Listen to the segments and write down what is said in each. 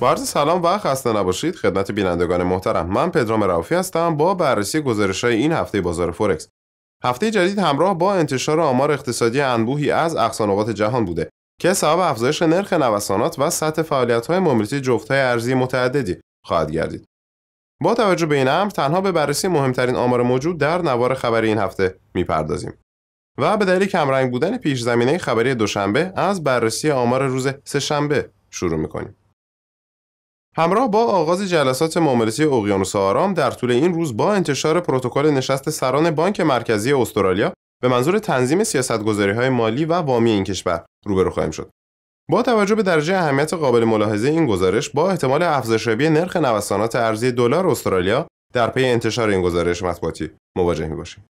با عرض سلام و خسته نباشید خدمت بینندگان محترم من پدرام رافی هستم با بررسی گزارش های این هفته بازار فورکس هفته جدید همراه با انتشار آمار اقتصادی انبوهی از اقصانوقات جهان بوده که سبب افزایش نرخ نوسانات و سطح فعالیت های ممریتی جفت های ارزی متعددی خواهد گردید با توجه به این امر تنها به بررسی مهمترین آمار موجود در نوار خبری این هفته میپردازیم و به دلیل کمرنگ بودن پیش زمینه خبری دوشنبه از بررسی آمار روز سهشنبه شروع میکنیم همراه با آغاز جلسات معاملاتی اقیانوس آرام در طول این روز با انتشار پروتکل نشست سران بانک مرکزی استرالیا به منظور تنظیم سیاستگذاری های مالی و وامی این کشور روبرو خواهیم شد. با توجه به درجه اهمیت قابل ملاحظه این گزارش با احتمال افزایشیابی نرخ نوسانات ارزی دلار استرالیا در پی انتشار این گزارش مطبوعاتی مواجه باشیم.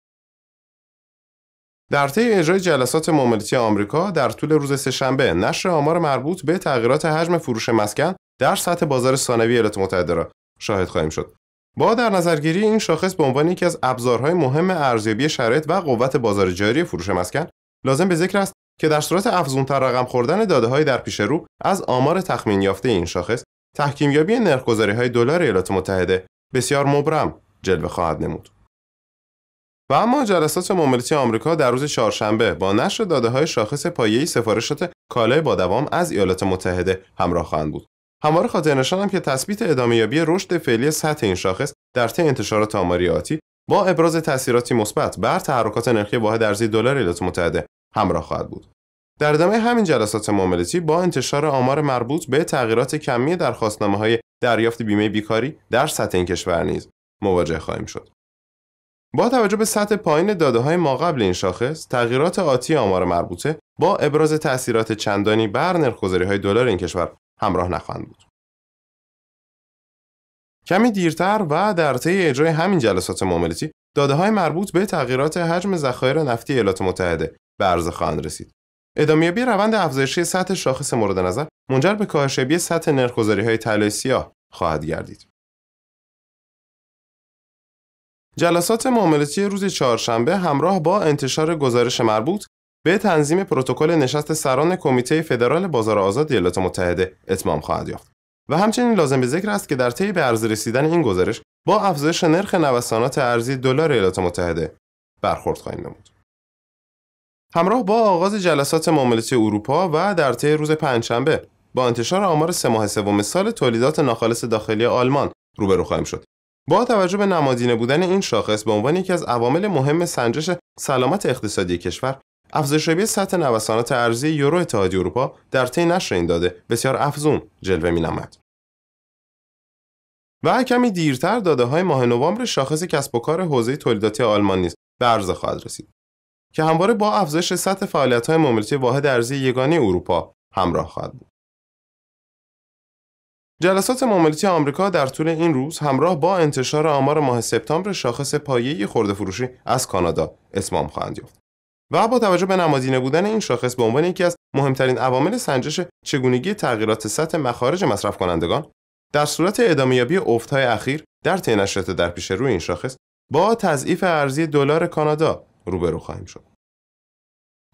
در طی اجرای جلسات معاملاتی آمریکا در طول روز سهشنبه نشر آمار مربوط به تغییرات حجم فروش مسکن در سطح بازار ثانوی ایالات متحده را شاهد خواهیم شد با در نظرگیری این شاخص به عنوان یکی از ابزارهای مهم ارزیابی شرایط و قوت بازار جاری فروش مسکن لازم به ذکر است که در صورت افزونتر رقم خوردن دادههای در پیش رو از آمار تخمین یافته این شاخص تحکیمیابی های دلار ایالات متحده بسیار مبرم جلوه خواهد نمود و اما جلسات معاملاتی آمریکا در روز چهارشنبه با نشر داده شاخص پایه‌ای سفارشات کالای با دوام از ایالات متحده همراه خواهند بود همواره خاطر نشانم که تثبیت یابی رشد فعلی سطح این شاخص در طی انتشارات آماری آتی با ابراز تاثیراتی مثبت بر تحرکات نرخی واحد ارزی دلار ایالات متحده همراه خواهد بود در ادامه همین جلسات معاملاتی با انتشار آمار مربوط به تغییرات کمی خواستنامه های دریافت بیمه بیکاری در سطح این کشور نیز مواجه خواهیم شد با توجه به سطح پایین داده های ما قبل این شاخص تغییرات آتی آمار مربوطه با ابراز تاثیرات چندانی بر نرخ های دلار این کشور همراه نخواهند بود. کمی دیرتر و در طی اجرای همین جلسات معاملاتی داده های مربوط به تغییرات حجم ذخایر نفتی ایالات متحده به عرض خواهند رسید. ادامیابی روند افزایشی سطح شاخص مورد نظر منجر به کاهشیابی سطح نرخگذاری های طلای سیاه خواهد گردید. جلسات معاملاتی روز چهارشنبه همراه با انتشار گزارش مربوط به تنظیم پروتکل نشست سران کمیته فدرال بازار آزاد ایالات متحده اتمام خواهد یافت و همچنین لازم به ذکر است که در طی به عرضه رسیدن این گزارش با افزایش نرخ نوسانات ارزی دلار ایالات متحده برخورد خواهیم نمود همراه با آغاز جلسات معاملات اروپا و در طی روز پنجشنبه با انتشار آمار سه ماه سوم سال تولیدات ناخالص داخلی آلمان روبرو خواهیم شد با توجه به نمادینه بودن این شاخص به عنوان یکی از عوامل مهم سنجش سلامت اقتصادی کشور به سطح نوسانات ارزی یورو اتحادیه اروپا در طی نشر این داده بسیار افزون جلوه نمد. و کمی دیرتر داده های ماه نوامبر شاخص کسب و کار حوزه تولیداتی آلمان نیز به عرضه خواهد رسید که همواره با افزایش سطح فعالیت های مملکت واحد ارزی یگانه اروپا همراه خواهد بود. جلسات معاملاتی آمریکا در طول این روز همراه با انتشار آمار ماه سپتامبر شاخص پایه خورده فروشی از کانادا اتمام خواهند یافت. و با توجه به نمادینه بودن این شاخص به عنوان یکی از مهمترین عوامل سنجش چگونگی تغییرات سطح مخارج مصرف کنندگان در صورت یابی افتهای اخیر در طی نشرات در پیش روی این شاخص با تضعیف ارزی دلار کانادا روبرو خواهیم شد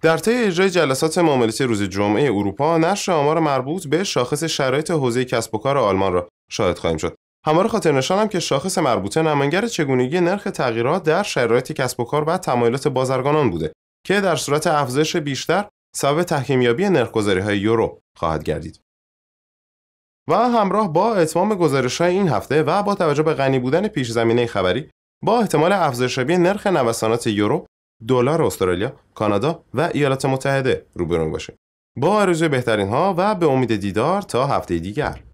در طی اجرای جلسات معاملات روز جمعه اروپا نشر آمار مربوط به شاخص شرایط حوزه کسب و کار آلمان را شاهد خواهیم شد همواره خاطر نشانم که شاخص مربوطه نمانگر چگونگی نرخ تغییرات در شرایط کسب و کار و تمایلات بازرگانان بوده که در صورت افزایش بیشتر سبب تحکیمیابی نرخگذاری های یورو خواهد گردید. و همراه با اتمام گزارش های این هفته و با توجه به غنی بودن پیش زمینه خبری با احتمال افزایش نرخ نوسانات یورو، دلار استرالیا، کانادا و ایالات متحده روبرو باشیم. با آرزوی بهترین ها و به امید دیدار تا هفته دیگر.